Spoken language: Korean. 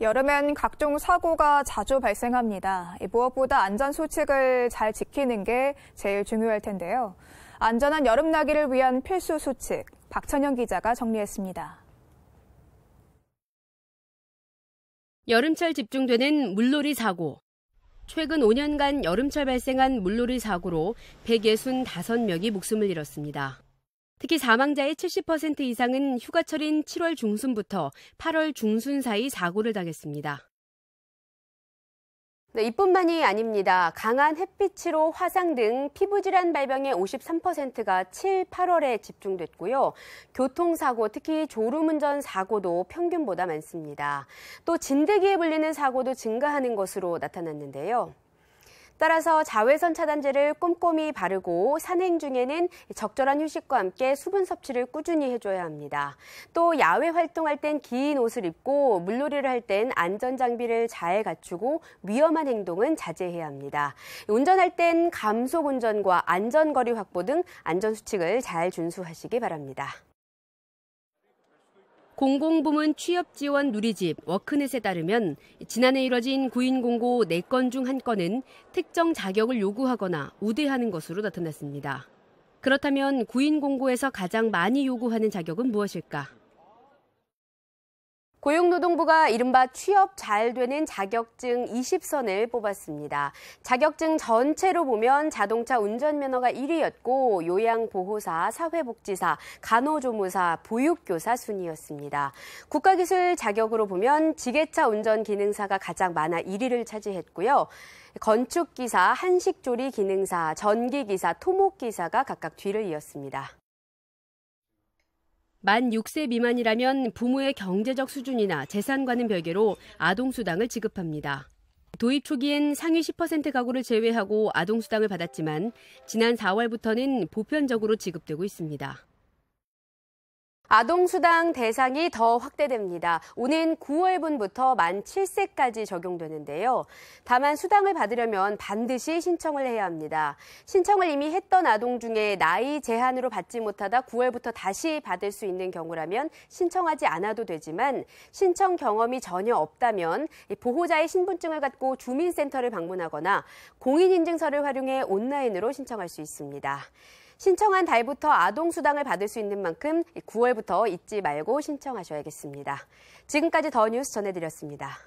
여름엔 각종 사고가 자주 발생합니다. 무엇보다 안전 수칙을 잘 지키는 게 제일 중요할 텐데요. 안전한 여름 나기를 위한 필수 수칙 박천영 기자가 정리했습니다. 여름철 집중되는 물놀이 사고. 최근 5년간 여름철 발생한 물놀이 사고로 165명이 목숨을 잃었습니다. 특히 사망자의 70% 이상은 휴가철인 7월 중순부터 8월 중순 사이 사고를 당했습니다. 네, 이뿐만이 아닙니다. 강한 햇빛으로 화상 등 피부질환 발병의 53%가 7, 8월에 집중됐고요. 교통사고, 특히 졸음운전 사고도 평균보다 많습니다. 또진대기에 불리는 사고도 증가하는 것으로 나타났는데요. 따라서 자외선 차단제를 꼼꼼히 바르고 산행 중에는 적절한 휴식과 함께 수분 섭취를 꾸준히 해줘야 합니다. 또 야외 활동할 땐 긴 옷을 입고 물놀이를 할 땐 안전 장비를 잘 갖추고 위험한 행동은 자제해야 합니다. 운전할 땐 감속 운전과 안전거리 확보 등 안전 수칙을 잘 준수하시기 바랍니다. 공공부문 취업지원 누리집 워크넷에 따르면 지난해 이뤄진 구인공고 4건 중 1건은 특정 자격을 요구하거나 우대하는 것으로 나타났습니다. 그렇다면 구인공고에서 가장 많이 요구하는 자격은 무엇일까? 고용노동부가 이른바 취업 잘 되는 자격증 20선을 뽑았습니다. 자격증 전체로 보면 자동차 운전면허가 1위였고 요양보호사, 사회복지사, 간호조무사, 보육교사 순이었습니다. 국가기술 자격으로 보면 지게차 운전 기능사가 가장 많아 1위를 차지했고요. 건축기사, 한식조리 기능사, 전기기사, 토목기사가 각각 뒤를 이었습니다. 만 6세 미만이라면 부모의 경제적 수준이나 재산과는 별개로 아동수당을 지급합니다. 도입 초기엔 상위 10% 가구를 제외하고 아동수당을 받았지만 지난 4월부터는 보편적으로 지급되고 있습니다. 아동수당 대상이 더 확대됩니다. 오는 9월분부터 만 7세까지 적용되는데요. 다만 수당을 받으려면 반드시 신청을 해야 합니다. 신청을 이미 했던 아동 중에 나이 제한으로 받지 못하다 9월부터 다시 받을 수 있는 경우라면 신청하지 않아도 되지만 신청 경험이 전혀 없다면 보호자의 신분증을 갖고 주민센터를 방문하거나 공인인증서를 활용해 온라인으로 신청할 수 있습니다. 신청한 달부터 아동 수당을 받을 수 있는 만큼 9월부터 잊지 말고 신청하셔야겠습니다. 지금까지 더 뉴스 전해드렸습니다.